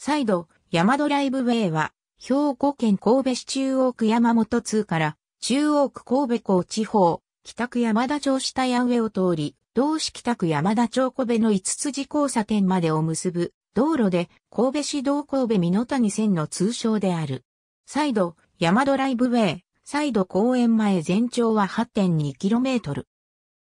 再度、山ドライブウェイは、兵庫県神戸市中央区山本通から、中央区神戸港地方、北区山田町下屋上を通り、同市北区山田町小部の5つ字交差点までを結ぶ、道路で、神戸市道神戸美濃谷線の通称である。再度、山ドライブウェイ、再度公園前全長は 8.2km。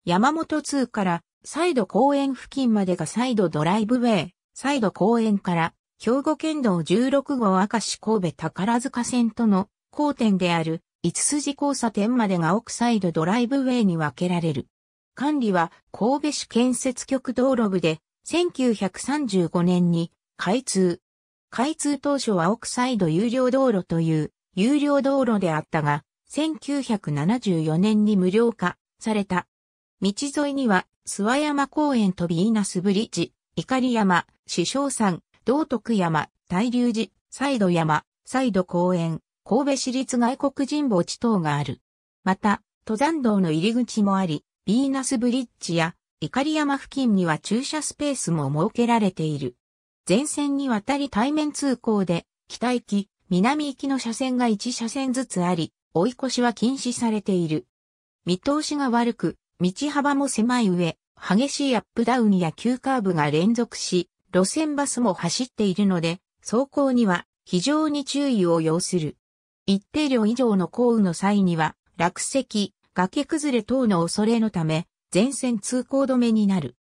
山本通から、再度公園付近までが再度ドライブウェイ、再度公園から兵庫県道16号明石神戸宝塚線との交点である五筋交差点までが奥サイドドライブウェイに分けられる。管理は神戸市建設局道路部で1935年に開通。開通当初は奥サイド有料道路という有料道路であったが、1974年に無料化された。道沿いには諏訪山公園とビーナスブリッジ、碇山、師匠山、道徳山、大龍寺、西土山、西土公園、神戸市立外国人墓地等がある。また、登山道の入り口もあり、ビーナスブリッジや、碇山付近には駐車スペースも設けられている。前線にわたり対面通行で、北行き、南行きの車線が1車線ずつあり、追い越しは禁止されている。見通しが悪く、道幅も狭い上、激しいアップダウンや急カーブが連続し、路線バスも走っているので、走行には非常に注意を要する。一定量以上の降雨の際には、落石、崖崩れ等の恐れのため、全線通行止めになる。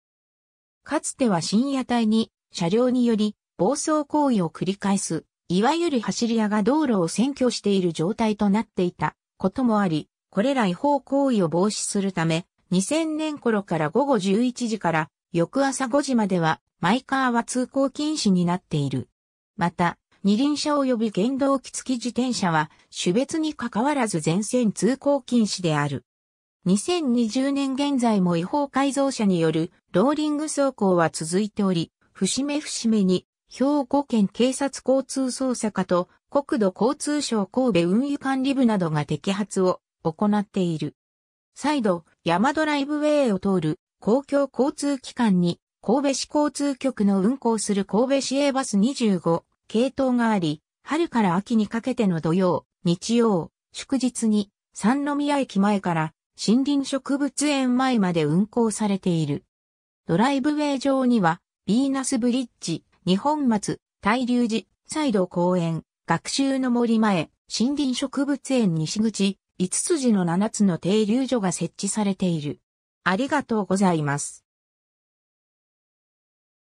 かつては深夜帯に車両により暴走行為を繰り返す、いわゆる走り屋が道路を占拠している状態となっていたこともあり、これら違法行為を防止するため、2000年頃から午後11時から翌朝5時まではマイカーは通行禁止になっている。また、二輪車及び原動機付き自転車は種別に関わらず全線通行禁止である。2020年現在も違法改造車によるローリング走行は続いており、節目節目に兵庫県警察交通捜査課と国土交通省神戸運輸管理部などが摘発を行っている。再度、山ドライブウェイを通る公共交通機関に神戸市交通局の運行する神戸市営バス25系統があり、春から秋にかけての土曜、日曜、祝日に三宮駅前から森林植物園前まで運行されている。ドライブウェイ上には、ビーナスブリッジ、日本松、大龍寺、イド公園、学習の森前、森林植物園西口、五つの七つの停留所が設置されている。ありがとうございます。